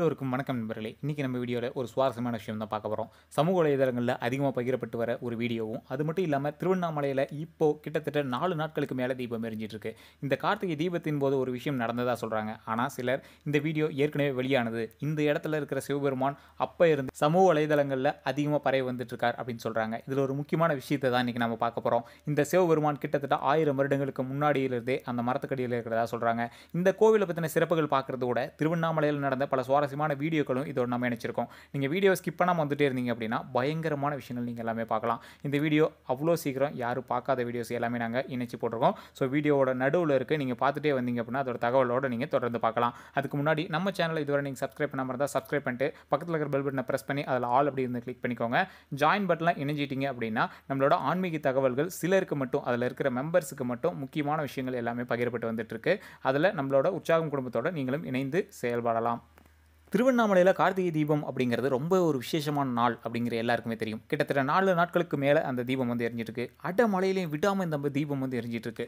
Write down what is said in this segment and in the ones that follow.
எல்லோருக்கும் வணக்கம் நண்பர்களே இன்றைக்கி நம்ம வீடியோவில் ஒரு சுவாரஸ்யமான விஷயம் தான் பார்க்க போகிறோம் சமூக வலைதளங்களில் அதிகமாக பகிரப்பட்டு வர ஒரு வீடியோவும் அது மட்டும் இல்லாமல் திருவண்ணாமலையில் இப்போது கிட்டத்தட்ட நாலு நாட்களுக்கு மேலே தீபம் எரிஞ்சிட்ருக்கு இந்த கார்த்திகை தீபத்தின் போது ஒரு விஷயம் நடந்ததாக சொல்கிறாங்க ஆனால் சிலர் இந்த வீடியோ ஏற்கனவே வெளியானது இந்த இடத்துல இருக்கிற சிவபெருமான் அப்போ இருந்து சமூக வலைதளங்களில் அதிகமாக பரவி வந்துட்டுருக்கார் அப்படின்னு சொல்கிறாங்க இதில் ஒரு முக்கியமான விஷயத்தை தான் இன்றைக்கி நம்ம பார்க்க போகிறோம் இந்த சிவபெருமான் கிட்டத்தட்ட ஆயிரம் வருடங்களுக்கு முன்னாடியிலிருந்தே அந்த மரத்துக்கடியில் இருக்கிறதா சொல்கிறாங்க இந்த கோவிலை பற்றின சிறப்புகள் கூட திருவண்ணாமலையில் நடந்த பல சுவாரஸ்ய சுவாரஸ்யமான வீடியோக்களும் இதோட நம்ம இணைச்சிருக்கோம் நீங்கள் வீடியோ ஸ்கிப் பண்ணாமல் வந்துட்டே இருந்தீங்க அப்படின்னா பயங்கரமான விஷயங்கள் நீங்கள் எல்லாமே பார்க்கலாம் இந்த வீடியோ அவ்வளோ சீக்கிரம் யாரும் பார்க்காத வீடியோஸ் எல்லாமே நாங்கள் இணைச்சி போட்டிருக்கோம் ஸோ வீடியோவோட நடுவில் இருக்குது நீங்கள் பார்த்துட்டே வந்தீங்க அப்படின்னா அதோட தகவலோடு நீங்கள் தொடர்ந்து பார்க்கலாம் அதுக்கு முன்னாடி நம்ம சேனலை இதுவரை நீங்கள் சப்ஸ்கிரைப் பண்ணாமல் இருந்தால் சப்ஸ்கிரைப் பண்ணிட்டு பக்கத்தில் இருக்கிற பெல் பட்டனை ப்ரெஸ் பண்ணி அதில் ஆல் அப்படி இருந்து கிளிக் பண்ணிக்கோங்க ஜாயின் பட்டனில் இணைஞ்சிட்டிங்க அப்படின்னா நம்மளோட ஆன்மீக தகவல்கள் சிலருக்கு மட்டும் அதில் இருக்கிற மெம்பர்ஸுக்கு மட்டும் முக்கியமான விஷயங்கள் எல்லாமே பகிரப்பட்டு வந்துட்டுருக்கு அதில் நம்மளோட உற்சாகம் குடும்பத்தோடு நீங்களும் இணைந்து செயல்படலாம் திருவண்ணாமலையில் கார்த்திகை தீபம் அப்படிங்கிறது ரொம்ப ஒரு விசேஷமான நாள் அப்படிங்கிற எல்லாருக்குமே தெரியும் கிட்டத்தட்ட நாலு நாட்களுக்கு மேலே அந்த தீபம் வந்து இருக்கு அட மலையிலையும் விடாமல் இந்த தீபம் வந்து எரிஞ்சிட்ருக்கு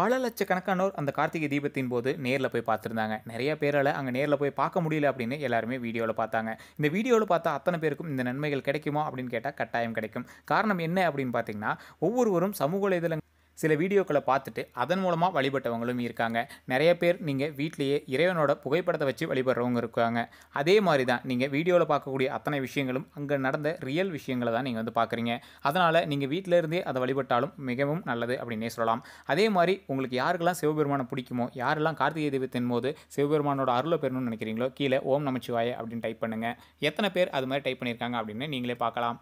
பல லட்சக்கணக்கானோர் அந்த கார்த்திகை தீபத்தின் போது நேரில் போய் பார்த்துருந்தாங்க நிறைய பேரால் அங்கே நேரில் போய் பார்க்க முடியல அப்படின்னு எல்லாருமே வீடியோவில் பார்த்தாங்க இந்த வீடியோவில் பார்த்தா அத்தனை பேருக்கும் இந்த நன்மைகள் கிடைக்குமா அப்படின்னு கேட்டால் கட்டாயம் கிடைக்கும் காரணம் என்ன அப்படின்னு பார்த்தீங்கன்னா ஒவ்வொருவரும் சமூக இதில் சில வீடியோக்களை பார்த்துட்டு அதன் மூலமாக வழிபட்டவங்களும் இருக்காங்க நிறைய பேர் நீங்கள் வீட்லேயே இறைவனோட புகைப்படத்தை வச்சு வழிபடுறவங்க இருக்காங்க அதே மாதிரி தான் நீங்கள் வீடியோவில் பார்க்கக்கூடிய அத்தனை விஷயங்களும் அங்கே நடந்த ரியல் விஷயங்களை தான் நீங்கள் வந்து பார்க்குறீங்க அதனால் நீங்கள் வீட்டிலேருந்தே அதை வழிபட்டாலும் மிகவும் நல்லது அப்படின்னே சொல்லலாம் அதே மாதிரி உங்களுக்கு யாருக்கெல்லாம் சிவபெருமானம் பிடிக்குமோ யாரெல்லாம் கார்த்திகை தெய்வத்தின் போது சிவபெருமானோட அருளை பெறணும்னு நினைக்கிறீங்களோ கீழே ஓம் நமச்சிவாய அப்படின்னு டைப் பண்ணுங்கள் எத்தனை பேர் அது மாதிரி டைப் பண்ணியிருக்காங்க அப்படின்னு நீங்களே பார்க்கலாம்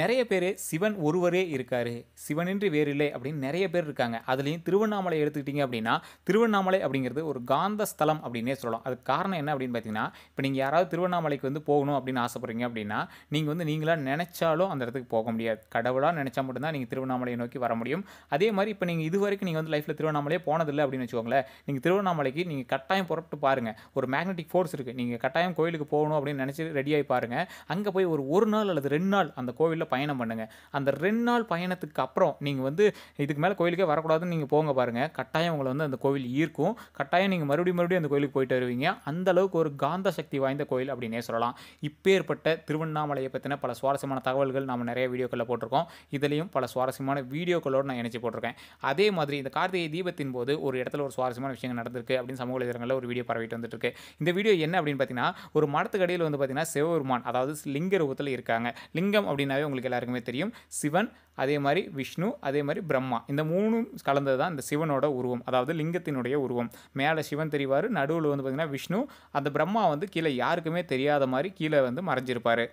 நிறைய பேர் சிவன் ஒருவரே இருக்கார் சிவனின்றி வேறில்லை அப்படின்னு நிறைய பேர் இருக்காங்க அதுலேயும் திருவண்ணாமலை எடுத்துக்கிட்டிங்க அப்படின்னா திருவண்ணாமலை அப்படிங்கிறது ஒரு காந்த ஸ்தலம் அப்படின்னே சொல்லலாம் அதுக்கு காரணம் என்ன அப்படின்னு பார்த்தீங்கன்னா இப்போ நீங்கள் யாராவது திருவண்ணாமலைக்கு வந்து போகணும் அப்படின்னு ஆசைப்பட்றீங்க அப்படின்னா நீங்கள் வந்து நீங்களாக நினச்சாலும் அந்த இடத்துக்கு போக முடியாது கடவுளாக நினச்சா மட்டும்தான் நீங்கள் திருவண்ணாமலையை நோக்கி வர முடியும் அதே மாதிரி இப்போ நீங்கள் இது வரைக்கும் நீங்கள் வந்து லைஃப்பில் திருவண்ணாமலையே போனதில்லை அப்படின்னு வச்சுக்கோங்களேன் நீங்கள் திருவண்ணாமலைக்கு நீங்கள் கட்டாயம் புறப்பட்டு பாருங்கள் ஒரு மேக்னெட்டிக் ஃபோர்ஸ் இருக்குது நீங்கள் கட்டாயம் கோயிலுக்கு போகணும் அப்படின்னு நினச்சி ரெடியாகி பாருங்கள் அங்கே போய் ஒரு ஒரு நாள் அல்லது ரெண்டு நாள் அந்த கோவிலில் கோயிலில் பயணம் பண்ணுங்கள் அந்த ரெண்டு நாள் பயணத்துக்கு அப்புறம் நீங்கள் வந்து இதுக்கு மேலே கோயிலுக்கே வரக்கூடாதுன்னு நீங்கள் போங்க பாருங்கள் கட்டாயம் உங்களை வந்து அந்த கோவில் ஈர்க்கும் கட்டாயம் நீங்கள் மறுபடியும் மறுபடியும் அந்த கோயிலுக்கு போயிட்டு வருவீங்க அந்த அளவுக்கு ஒரு காந்த சக்தி வாய்ந்த கோயில் அப்படின்னே சொல்லலாம் இப்பேற்பட்ட திருவண்ணாமலையை பற்றின பல சுவாரஸ்யமான தகவல்கள் நம்ம நிறைய வீடியோக்களில் போட்டிருக்கோம் இதுலேயும் பல சுவாரஸ்யமான வீடியோக்களோடு நான் இணைச்சி போட்டிருக்கேன் அதே மாதிரி இந்த கார்த்திகை தீபத்தின் போது ஒரு இடத்துல ஒரு சுவாரஸ்யமான விஷயங்கள் நடந்திருக்கு அப்படின்னு சமூக வலைதளங்களில் ஒரு வீடியோ பரவிட்டு வந்துட்டு இந்த வீடியோ என்ன அப்படின்னு பார்த்தீங்கன்னா ஒரு மடத்துக்கடியில் வந்து பார்த்தீங்கன்னா சிவபெருமான் அதாவது லிங்க ரூபத்தில் இருக்காங்க லிங்கம் அப்படின்னாவே உங்களுக்கு எல்லாருக்குமே தெரியும் சிவன் அதே மாதிரி விஷ்ணு அதே மாதிரி பிரம்மா இந்த மூணும் கலந்தது தான் இந்த சிவனோட உருவம் அதாவது லிங்கத்தினுடைய உருவம் மேலே சிவன் தெரிவார் நடுவில் வந்து பார்த்திங்கன்னா விஷ்ணு அந்த பிரம்மா வந்து கீழே யாருக்குமே தெரியாத மாதிரி கீழே வந்து மறைஞ்சிருப்பார்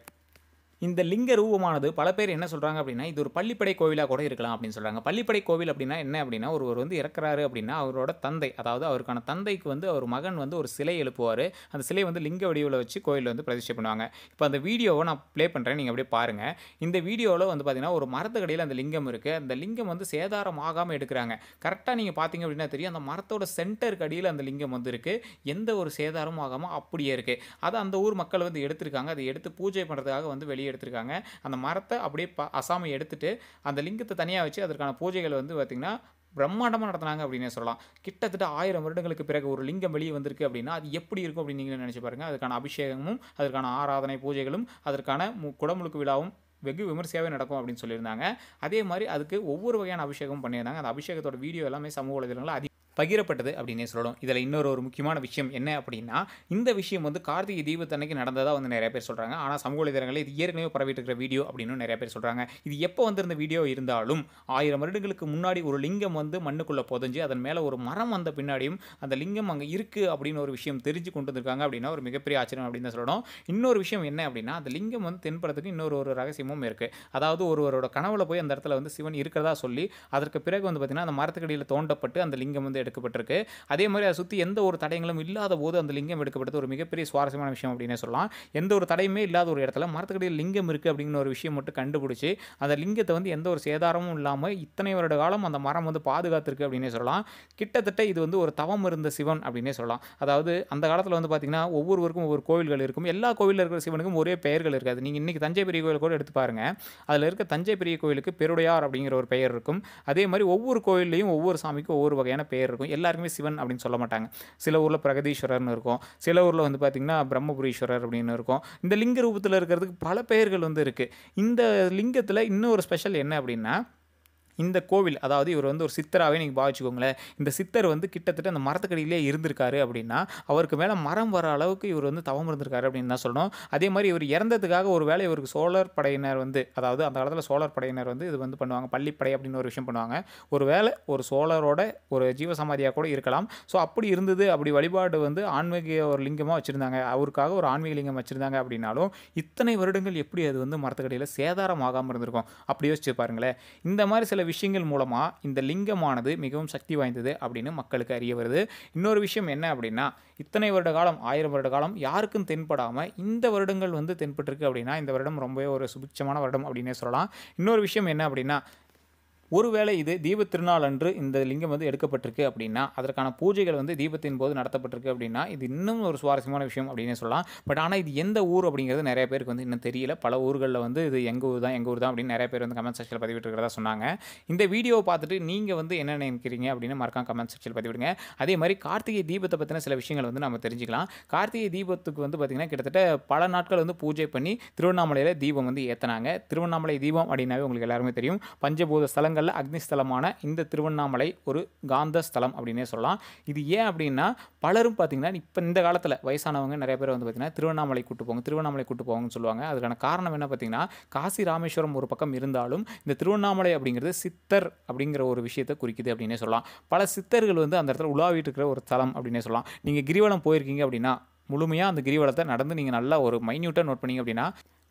இந்த லிங்க ரூபமானது பல பேர் என்ன சொல்கிறாங்க அப்படின்னா இது ஒரு பள்ளிப்படை கோவிலாக கூட இருக்கலாம் அப்படின்னு சொல்கிறாங்க பள்ளிப்படை கோவில் அப்படின்னா என்ன அப்படின்னா ஒருவர் வந்து இறக்குறாரு அப்படின்னா அவரோட தந்தை அதாவது அவருக்கான தந்தைக்கு வந்து அவர் மகன் வந்து ஒரு சிலை எழுப்புவார் அந்த சிலை வந்து லிங்க வடிவில் வச்சு கோயிலில் வந்து பிரதிஷ்டை பண்ணுவாங்க இப்போ அந்த வீடியோவை நான் ப்ளே பண்ணுறேன் நீங்கள் அப்படியே பாருங்கள் இந்த வீடியோவில் வந்து பார்த்தீங்கன்னா ஒரு மரத்துக்கடையில் அந்த லிங்கம் இருக்குது அந்த லிங்கம் வந்து சேதாரம் ஆகாமல் எடுக்கிறாங்க கரெக்டாக நீங்கள் பார்த்தீங்க அப்படின்னா தெரியும் அந்த மரத்தோட சென்டருக்கு அடியில் அந்த லிங்கம் வந்து இருக்குது எந்த ஒரு சேதாரமும் ஆகாமல் அப்படியே இருக்குது அதை அந்த ஊர் மக்கள் வந்து எடுத்திருக்காங்க அதை எடுத்து பூஜை பண்ணுறதுக்காக வந்து வெளியே எடுத்திருக்காங்க அந்த மரத்தை அப்படியே ப அசாமை எடுத்துட்டு அந்த லிங்கத்தை தனியாக வச்சு அதற்கான பூஜைகள் வந்து பார்த்திங்கன்னா பிரம்மாண்டமாக நடத்தினாங்க அப்படின்னே சொல்லலாம் கிட்டத்தட்ட ஆயிரம் வருடங்களுக்கு பிறகு ஒரு லிங்கம் வெளியே வந்திருக்கு அப்படின்னா அது எப்படி இருக்கும் அப்படின்னு நீங்கள் நினச்சி பாருங்கள் அதுக்கான அபிஷேகமும் அதற்கான ஆராதனை பூஜைகளும் அதற்கான மு குடமுழுக்கு விழாவும் வெகு விமர்சையாகவே நடக்கும் அப்படின்னு சொல்லியிருந்தாங்க அதே மாதிரி அதுக்கு ஒவ்வொரு வகையான அபிஷேகம் பண்ணியிருந்தாங்க அந்த அபிஷேகத்தோட வீடியோ எல்லாமே சமூக வலைதளங்களில் அதிக பகிரப்பட்டது அப்படின்னே சொல்லணும் இதில் இன்னொரு ஒரு முக்கியமான விஷயம் என்ன அப்படின்னா இந்த விஷயம் வந்து கார்த்திகை தீபத்தன்னைக்கு நடந்ததாக வந்து நிறைய பேர் சொல்கிறாங்க ஆனால் சமூக வலைதளங்களில் இது ஏற்கனவே பரவிட்டு வீடியோ அப்படின்னு நிறைய பேர் சொல்கிறாங்க இது எப்போ வந்திருந்த வீடியோ இருந்தாலும் ஆயிரம் வருடங்களுக்கு முன்னாடி ஒரு லிங்கம் வந்து மண்ணுக்குள்ளே புதஞ்சு அதன் மேலே ஒரு மரம் வந்த பின்னாடியும் அந்த லிங்கம் அங்கே இருக்குது அப்படின்னு ஒரு விஷயம் தெரிஞ்சு கொண்டு வந்திருக்காங்க அப்படின்னா ஒரு மிகப்பெரிய ஆச்சரியம் அப்படின்னு தான் சொல்லணும் இன்னொரு விஷயம் என்ன அப்படின்னா அந்த லிங்கம் வந்து தென்படுறதுக்கு இன்னொரு ஒரு ரகசியமும் இருக்குது அதாவது ஒருவரோட கனவுல போய் அந்த இடத்துல வந்து சிவன் இருக்கிறதா சொல்லி அதற்கு பிறகு வந்து பார்த்திங்கன்னா அந்த மரத்துக்கடியில் தோண்டப்பட்டு அந்த லிங்கம் வந்து எடுக்கப்பட்டிருக்கு அதே மாதிரி அதை சுற்றி எந்த ஒரு தடயங்களும் இல்லாத போது அந்த லிங்கம் எடுக்கப்பட்டது ஒரு மிகப்பெரிய சுவாரஸ்யமான விஷயம் அப்படின்னு சொல்லலாம் எந்த ஒரு தடையுமே இல்லாத ஒரு இடத்துல மரத்துக்கடியில் லிங்கம் இருக்குது அப்படிங்கிற ஒரு விஷயம் மட்டும் கண்டுபிடிச்சி அந்த லிங்கத்தை வந்து எந்த ஒரு சேதாரமும் இல்லாமல் இத்தனை வருட காலம் அந்த மரம் வந்து பாதுகாத்திருக்கு அப்படின்னே சொல்லலாம் கிட்டத்தட்ட இது வந்து ஒரு தவம் இருந்த சிவன் அப்படின்னே சொல்லலாம் அதாவது அந்த காலத்தில் வந்து பார்த்திங்கன்னா ஒவ்வொருவருக்கும் ஒவ்வொரு கோவில்கள் இருக்கும் எல்லா கோவிலில் இருக்கிற சிவனுக்கும் ஒரே பெயர்கள் இருக்காது நீங்கள் இன்றைக்கி தஞ்சை பெரிய கோயில் கூட எடுத்து பாருங்கள் அதில் இருக்க தஞ்சை பெரிய கோயிலுக்கு பெருடையார் அப்படிங்கிற ஒரு பெயர் இருக்கும் அதே மாதிரி ஒவ்வொரு கோயில்லையும் ஒவ்வொரு சாமிக்கும் ஒவ்வொரு வகையான பெயர் இருக்கும் எல்லாருக்குமே சிவன் அப்படின்னு சொல்ல மாட்டாங்க சில ஊரில் பிரகதீஸ்வரர்னு இருக்கும் சில ஊரில் வந்து பார்த்திங்கன்னா பிரம்மபுரீஸ்வரர் அப்படின்னு இருக்கும் இந்த லிங்க ரூபத்தில் இருக்கிறதுக்கு பல பெயர்கள் வந்து இருக்குது இந்த லிங்கத்தில் இன்னொரு ஸ்பெஷல் என்ன அப்படின்னா இந்த கோவில் அதாவது இவர் வந்து ஒரு சித்தராகவே நீங்கள் பாவிச்சுக்கோங்களேன் இந்த சித்தர் வந்து கிட்டத்தட்ட அந்த மரத்துக்கடியிலே இருந்திருக்காரு அப்படின்னா அவருக்கு மேலே மரம் வர அளவுக்கு இவர் வந்து தவம் இருந்திருக்காரு அப்படின்னு தான் சொல்லணும் அதே மாதிரி இவர் இறந்ததுக்காக ஒரு வேலை இவருக்கு சோழர் படையினர் வந்து அதாவது அந்த காலத்தில் சோழர் படையினர் வந்து இது வந்து பண்ணுவாங்க பள்ளிப்படை அப்படின்னு ஒரு விஷயம் பண்ணுவாங்க ஒரு வேலை ஒரு சோழரோட ஒரு ஜீவசமாதியாக கூட இருக்கலாம் ஸோ அப்படி இருந்தது அப்படி வழிபாடு வந்து ஆன்மீக ஒரு லிங்கமாக வச்சுருந்தாங்க அவருக்காக ஒரு ஆன்மீக லிங்கம் வச்சுருந்தாங்க அப்படின்னாலும் இத்தனை வருடங்கள் எப்படி அது வந்து மரத்துக்கடியில் சேதாரம் ஆகாமல் இருந்திருக்கும் அப்படி யோசிச்சு பாருங்களேன் இந்த மாதிரி சில சில விஷயங்கள் மூலமாக இந்த லிங்கமானது மிகவும் சக்தி வாய்ந்தது அப்படின்னு மக்களுக்கு அறிய வருது இன்னொரு விஷயம் என்ன அப்படின்னா இத்தனை வருட காலம் ஆயிரம் வருட காலம் யாருக்கும் தென்படாமல் இந்த வருடங்கள் வந்து தென்பட்டுருக்கு அப்படின்னா இந்த வருடம் ரொம்பவே ஒரு சுபிட்சமான வருடம் அப்படின்னே சொல்லலாம் இன்னொரு விஷயம் என்ன அப்படின்னா ஒருவேளை இது தீப திருநாள் அன்று இந்த லிங்கம் வந்து எடுக்கப்பட்டிருக்கு அப்படின்னா அதற்கான பூஜைகள் வந்து தீபத்தின் போது நடத்தப்பட்டிருக்கு அப்படின்னா இது இன்னும் ஒரு சுவாரஸ்யமான விஷயம் அப்படின்னு சொல்லலாம் பட் ஆனால் இது எந்த ஊர் அப்படிங்கிறது நிறைய பேருக்கு வந்து இன்னும் தெரியல பல ஊர்களில் வந்து இது எங்கள் ஊர் தான் எங்கள் ஊர் தான் அப்படின்னு நிறைய பேர் வந்து கமெண்ட் செக்ஷனில் பதிவிட்டுருக்கிறதா சொன்னாங்க இந்த வீடியோவை பார்த்துட்டு நீங்கள் வந்து என்ன நினைக்கிறீங்க அப்படின்னு மறக்காம கமெண்ட் செக்ஷனில் பதிவிடுங்க அதே மாதிரி கார்த்திகை தீபத்தை பற்றின சில விஷயங்கள் வந்து நம்ம தெரிஞ்சுக்கலாம் கார்த்திகை தீபத்துக்கு வந்து பார்த்திங்கன்னா கிட்டத்தட்ட பல நாட்கள் வந்து பூஜை பண்ணி திருவண்ணாமலையில் தீபம் வந்து ஏற்றினாங்க திருவண்ணாமலை தீபம் அப்படின்னாவே உங்களுக்கு எல்லாருமே தெரியும் பஞ்சபூத ஸ்தலங்கள் ஸ்தலங்களில் அக்னிஸ்தலமான இந்த திருவண்ணாமலை ஒரு காந்த ஸ்தலம் அப்படின்னே சொல்லலாம் இது ஏன் அப்படின்னா பலரும் பார்த்திங்கன்னா இப்போ இந்த காலத்தில் வயசானவங்க நிறைய பேர் வந்து பார்த்திங்கன்னா திருவண்ணாமலை கூட்டு போங்க திருவண்ணாமலை கூட்டு போங்கன்னு சொல்லுவாங்க அதுக்கான காரணம் என்ன பார்த்திங்கன்னா காசி ராமேஸ்வரம் ஒரு பக்கம் இருந்தாலும் இந்த திருவண்ணாமலை அப்படிங்கிறது சித்தர் அப்படிங்கிற ஒரு விஷயத்தை குறிக்குது அப்படின்னே சொல்லலாம் பல சித்தர்கள் வந்து அந்த இடத்துல உலாவிட்டு இருக்கிற ஒரு தலம் அப்படின்னே சொல்லலாம் நீங்கள் கிரிவலம் போயிருக்கீங்க அப்படின்னா முழுமையாக அந்த கிரிவலத்தை நடந்து நீங்கள் நல்லா ஒரு மைன்யூட்டாக நோட் பண்ணிங்க அப்படின்னா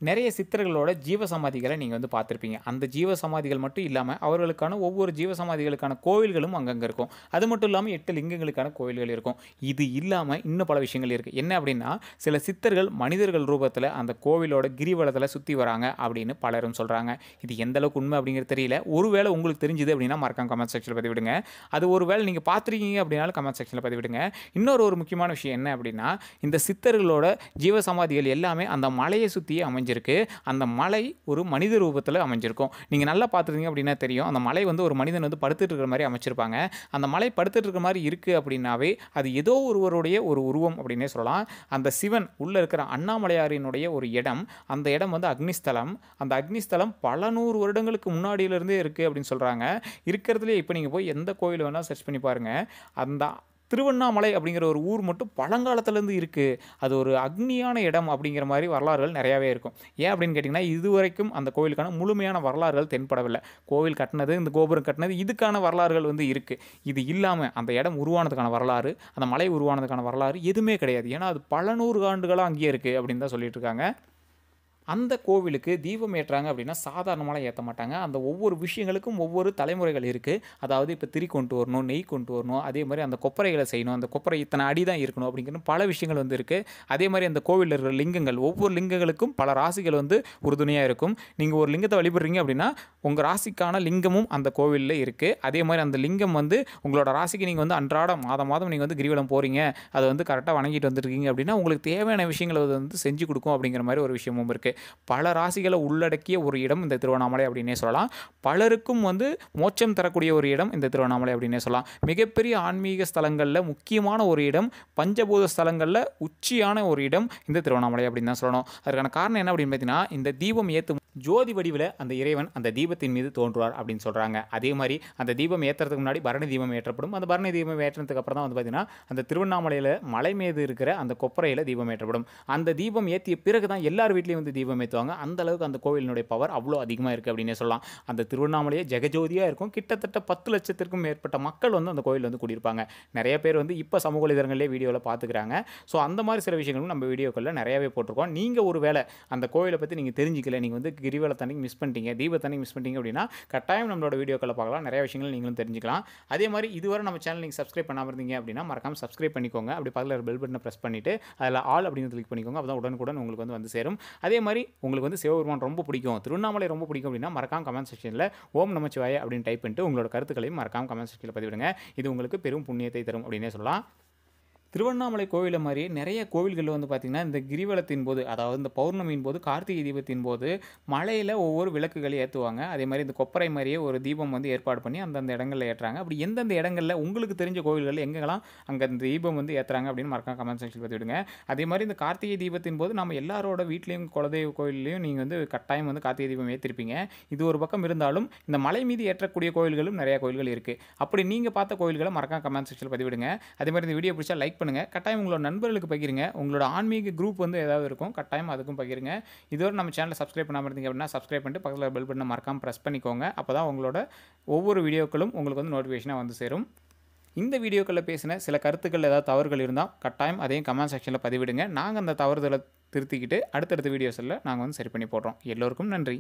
நிறைய சித்தர்களோட ஜீவ சமாதிகளை நீங்கள் வந்து பார்த்துருப்பீங்க அந்த ஜீவ சமாதிகள் மட்டும் இல்லாமல் அவர்களுக்கான ஒவ்வொரு ஜீவ சமாதிகளுக்கான கோவில்களும் அங்கங்கே இருக்கும் அது மட்டும் இல்லாமல் எட்டு லிங்கங்களுக்கான கோவில்கள் இருக்கும் இது இல்லாமல் இன்னும் பல விஷயங்கள் இருக்குது என்ன அப்படின்னா சில சித்தர்கள் மனிதர்கள் ரூபத்தில் அந்த கோவிலோட கிரிவலத்தில் சுற்றி வராங்க அப்படின்னு பலரும் சொல்கிறாங்க இது எந்தளவுக்கு உண்மை அப்படிங்கிறது தெரியல ஒருவேளை உங்களுக்கு தெரிஞ்சுது அப்படின்னா மறக்காம கமெண்ட் செக்ஷனில் பதிவிடுங்க அது ஒரு வேளை நீங்கள் பார்த்துருக்கீங்க அப்படின்னாலும் கமெண்ட் செக்ஷனில் பதிவிடுங்க இன்னொரு ஒரு முக்கியமான விஷயம் என்ன அப்படின்னா இந்த சித்தர்களோட ஜீவ சமாதிகள் எல்லாமே அந்த மலையை சுற்றியே அமைஞ்சு அமைஞ்சிருக்கு அந்த மலை ஒரு மனித ரூபத்தில் அமைஞ்சிருக்கும் நீங்கள் நல்லா பார்த்துருந்தீங்க அப்படின்னா தெரியும் அந்த மலை வந்து ஒரு மனிதன் வந்து படுத்துட்டு இருக்கிற மாதிரி அமைச்சிருப்பாங்க அந்த மலை படுத்துட்டு இருக்கிற மாதிரி இருக்குது அப்படின்னாவே அது ஏதோ ஒருவருடைய ஒரு உருவம் அப்படின்னே சொல்லலாம் அந்த சிவன் உள்ளே இருக்கிற அண்ணாமலையாரினுடைய ஒரு இடம் அந்த இடம் வந்து அக்னிஸ்தலம் அந்த அக்னிஸ்தலம் பல நூறு வருடங்களுக்கு முன்னாடியிலிருந்தே இருக்குது அப்படின்னு சொல்கிறாங்க இருக்கிறதுலே இப்போ நீங்கள் போய் எந்த கோயில் வேணால் சர்ச் பண்ணி பாருங்கள் அந்த திருவண்ணாமலை அப்படிங்கிற ஒரு ஊர் மட்டும் பழங்காலத்துலேருந்து இருக்குது அது ஒரு அக்னியான இடம் அப்படிங்கிற மாதிரி வரலாறுகள் நிறையாவே இருக்கும் ஏன் அப்படின்னு கேட்டிங்கன்னா இதுவரைக்கும் அந்த கோவிலுக்கான முழுமையான வரலாறுகள் தென்படவில்லை கோவில் கட்டினது இந்த கோபுரம் கட்டினது இதுக்கான வரலாறுகள் வந்து இருக்குது இது இல்லாமல் அந்த இடம் உருவானதுக்கான வரலாறு அந்த மலை உருவானதுக்கான வரலாறு எதுவுமே கிடையாது ஏன்னா அது பல நூறு ஆண்டுகளாக அங்கேயே இருக்குது அப்படின்னு தான் சொல்லிட்டு இருக்காங்க அந்த கோவிலுக்கு தீபம் ஏற்றுறாங்க அப்படின்னா சாதாரணமாக ஏற்ற மாட்டாங்க அந்த ஒவ்வொரு விஷயங்களுக்கும் ஒவ்வொரு தலைமுறைகள் இருக்குது அதாவது இப்போ திரி கொண்டு வரணும் நெய் கொண்டு வரணும் அதே மாதிரி அந்த கொப்பரைகளை செய்யணும் அந்த கொப்பரை இத்தனை அடி தான் இருக்கணும் அப்படிங்கிற பல விஷயங்கள் வந்து இருக்குது அதே மாதிரி அந்த கோவிலில் இருக்கிற லிங்கங்கள் ஒவ்வொரு லிங்கங்களுக்கும் பல ராசிகள் வந்து உறுதுணையாக இருக்கும் நீங்கள் ஒரு லிங்கத்தை வழிபடுறீங்க அப்படின்னா உங்கள் ராசிக்கான லிங்கமும் அந்த கோவிலில் இருக்குது அதே மாதிரி அந்த லிங்கம் வந்து உங்களோட ராசிக்கு நீங்கள் வந்து அன்றாடம் மாதம் மாதம் நீங்கள் வந்து கிரிவலம் போகிறீங்க அதை வந்து கரெக்டாக வணங்கிட்டு வந்துருக்கீங்க அப்படின்னா உங்களுக்கு தேவையான விஷயங்களை வந்து செஞ்சு கொடுக்கும் அப்படிங்கிற மாதிரி ஒரு விஷயமும் இருக்குது பல ராசிகளை உள்ளடக்கிய ஒரு இடம் இந்த திருவண்ணாமலை அப்படின்னே சொல்லலாம் பலருக்கும் வந்து மோட்சம் தரக்கூடிய ஒரு இடம் இந்த திருவண்ணாமலை அப்படின்னே சொல்லலாம் மிகப்பெரிய ஆன்மீக ஸ்தலங்களில் முக்கியமான ஒரு இடம் பஞ்சபூத ஸ்தலங்களில் உச்சியான ஒரு இடம் இந்த திருவண்ணாமலை அப்படின்னு தான் சொல்லணும் அதற்கான காரணம் என்ன அப்படின்னு பார்த்தீங்கன்னா இந்த தீபம் ஏற்று ஜோதி வடிவில் அந்த இறைவன் அந்த தீபத்தின் மீது தோன்றுவார் அப்படின்னு சொல்கிறாங்க அதே மாதிரி அந்த தீபம் ஏற்றுறதுக்கு முன்னாடி பரணி தீபம் ஏற்றப்படும் அந்த பரணி தீபம் ஏற்றினதுக்கு அப்புறம் தான் வந்து பார்த்திங்கன்னா அந்த திருவண்ணாமலையில் மலை மீது இருக்கிற அந்த கொப்பரையில் தீபம் ஏற்றப்படும் அந்த தீபம் ஏற்றிய பிறகு தான் எல்லார் வீட்லேயும் வந்து தீபம் ஏற்றுவாங்க அந்த அளவுக்கு அந்த கோவிலினுடைய பவர் அவ்வளோ அதிகமாக இருக்குது அப்படின்னு சொல்லலாம் அந்த திருவண்ணாமலையே ஜெகஜோதியாக இருக்கும் கிட்டத்தட்ட பத்து லட்சத்திற்கும் மேற்பட்ட மக்கள் வந்து அந்த கோவில் வந்து கூடியிருப்பாங்க நிறைய பேர் வந்து இப்போ சமூக வலைதளங்களே வீடியோவில் பார்த்துக்கிறாங்க ஸோ அந்த மாதிரி சில விஷயங்களும் நம்ம வீடியோக்களில் நிறையாவே போட்டிருக்கோம் நீங்கள் ஒரு வேளை அந்த கோவிலை பற்றி நீங்கள் தெரிஞ்சிக்கல நீங்கள் வந்து கிரிவலை கிரிவலத்தன்னைக்கு மிஸ் பண்ணிட்டீங்க தீபத்தன்னைக்கு மிஸ் பண்ணிட்டீங்க அப்படின்னா கட்டாயம் நம்மளோட வீடியோக்களை பார்க்கலாம் நிறைய விஷயங்கள் நீங்களும் தெரிஞ்சுக்கலாம் அதே மாதிரி இதுவரை நம்ம சேனல் நீங்கள் சப்ஸ்கிரைப் பண்ணாமல் இருந்தீங்க அப்படின்னா மறக்காமல் சப்ஸ்கிரைப் பண்ணிக்கோங்க அப்படி பக்கத்தில் பெல் பட்டனை ப்ரெஸ் பண்ணிவிட்டு அதில் ஆல் அப்படின்னு கிளிக் பண்ணிக்கோங்க அதான் உடனுக்குடன் உங்களுக்கு வந்து வந்து சேரும் அதே மாதிரி உங்களுக்கு வந்து சிவபெருமான் ரொம்ப பிடிக்கும் திருவண்ணாமலை ரொம்ப பிடிக்கும் அப்படின்னா மறக்காம கமெண்ட் செக்ஷனில் ஓம் நமச்சிவாய அப்படின்னு டைப் பண்ணிட்டு உங்களோட கருத்துக்களையும் மறக்காம கமெண்ட் செக்ஷனில் பதிவிடுங்க இது உங்களுக்கு பெரும் புண்ணியத்தை தரும் அப்படின்னே சொல்லலாம் திருவண்ணாமலை கோவிலை மாதிரியே நிறைய கோவில்களில் வந்து பார்த்திங்கன்னா இந்த கிரிவலத்தின் போது அதாவது இந்த பௌர்ணமியின் போது கார்த்திகை தீபத்தின் போது மலையில் ஒவ்வொரு விளக்குகளை ஏற்றுவாங்க அதே மாதிரி இந்த கொப்பரை மாதிரியே ஒரு தீபம் வந்து ஏற்பாடு பண்ணி அந்தந்த இடங்களில் ஏற்றுறாங்க அப்படி எந்தெந்த இடங்களில் உங்களுக்கு தெரிஞ்ச கோவில்கள் எங்கெல்லாம் அங்கே இந்த தீபம் வந்து ஏற்றுறாங்க அப்படின்னு மறக்காம கமெண்ட் செக்ஷன் பற்றி விடுங்க அதே மாதிரி இந்த கார்த்திகை தீபத்தின் போது நம்ம எல்லாரோட வீட்லேயும் குலதெய்வ கோவில்லையும் நீங்கள் வந்து கட்டாயம் வந்து கார்த்திகை தீபம் ஏற்றிருப்பீங்க இது ஒரு பக்கம் இருந்தாலும் இந்த மலை மீது ஏற்றக்கூடிய கோயில்களும் நிறையா கோயில்கள் இருக்குது அப்படி நீங்கள் பார்த்த கோயில்களை மறக்காம கமெண்ட் பற்றி பதிவிடுங்க அதே மாதிரி இந்த வீடியோ பிடிச்சா லைக் பண்ணுங்கள் கட்டாயம் உங்களோட நண்பர்களுக்கு பகிருங்க உங்களோட ஆன்மீக குரூப் வந்து ஏதாவது இருக்கும் கட்டாயம் அதுக்கும் பகிருங்க இதோட நம்ம சேனலை சப்ஸ்கிரைப் பண்ணாமல் இருந்தீங்க அப்படின்னா சப்ஸ்கிரைப் பண்ணிட்டு பக்கத்தில் பெல் பட்டனை மறக்காமல் ப்ரெஸ் பண்ணிக்கோங்க அப்போ தான் உங்களோட ஒவ்வொரு வீடியோக்களும் உங்களுக்கு வந்து நோட்டிஃபிகேஷனாக வந்து சேரும் இந்த வீடியோக்களில் பேசின சில கருத்துக்கள் ஏதாவது தவறுகள் இருந்தால் கட்டாயம் அதையும் கமெண்ட் செக்ஷனில் பதிவிடுங்க நாங்கள் அந்த தவறுதலை திருத்திக்கிட்டு அடுத்தடுத்த வீடியோஸில் நாங்கள் வந்து சரி பண்ணி போடுறோம் எல்லோருக்கும் நன்றி